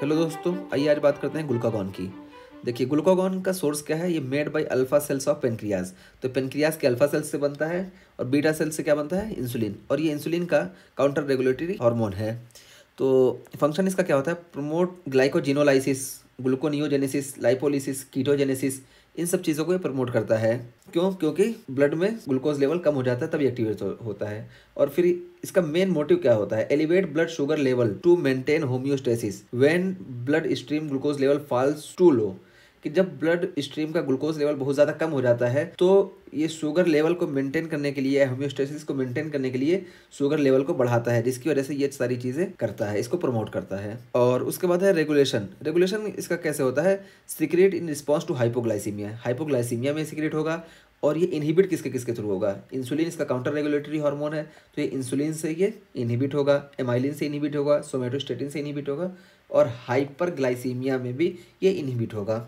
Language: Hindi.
हेलो दोस्तों आइए आज बात करते हैं ग्लूकागॉन की देखिए ग्लूकागॉन का सोर्स क्या है ये made by alpha cells of pancreas तो पेनक्रियाज के अल्फा सेल्स से बनता है और बीटा सेल्स से क्या बनता है इंसुलिन और ये इंसुलिन का काउंटर रेगुलेटरी हार्मोन है तो फंक्शन इसका क्या होता है promote glycogenolysis gluconeogenesis lipolysis ketogenesis इन सब चीज़ों को ये प्रमोट करता है क्यों क्योंकि ब्लड में ग्लूकोज लेवल कम हो जाता है तभी एक्टिवेट होता है और फिर इसका मेन मोटिव क्या होता है elevate blood sugar level to maintain homeostasis when blood stream glucose level falls too low कि जब ब्लड स्ट्रीम का ग्लूकोज लेवल बहुत ज़्यादा कम हो जाता है तो ये शुगर लेवल को मेंटेन करने के लिए होम्योस्टेसिस को मेंटेन करने के लिए शुगर लेवल को बढ़ाता है जिसकी वजह से ये सारी चीज़ें करता है इसको प्रमोट करता है और उसके बाद है रेगुलेशन रेगुलेशन इसका कैसे होता है secrete in response to hypoglycaemia hypoglycaemia में सिक्रेट होगा और ये इनहिबिट किसके किसके थ्रू होगा इंसुलिन इसका काउंटर रेगुलेटरी हार्मोन है तो ये इंसुलिन से ये इनहिबिट होगा एमाइलिन से इनहिबिट होगा सोमेटोस्टेटिन से इनहिबिट होगा और हाइपरग्लाइसीमिया में भी ये इनहिबिट होगा